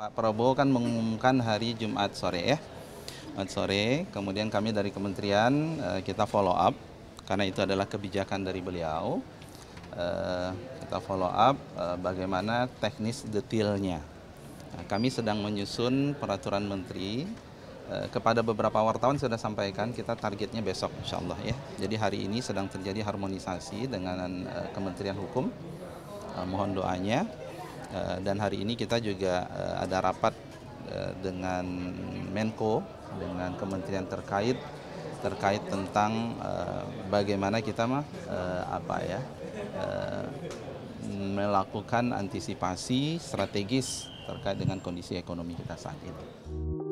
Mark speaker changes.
Speaker 1: Pak Prabowo kan mengumumkan hari Jumat sore ya. Jumat sore, kemudian kami dari kementerian eh, kita follow up karena itu adalah kebijakan dari beliau. Eh, kita follow up eh, bagaimana teknis detailnya. Nah, kami sedang menyusun peraturan menteri kepada beberapa wartawan sudah sampaikan kita targetnya besok insya Allah ya. Jadi hari ini sedang terjadi harmonisasi dengan Kementerian Hukum. Mohon doanya Eh, dan hari ini kita juga eh, ada rapat eh, dengan Menko dengan kementerian terkait terkait tentang bagaimana kita mah apa ya melakukan antisipasi strategis terkait dengan kondisi ekonomi kita saat ini.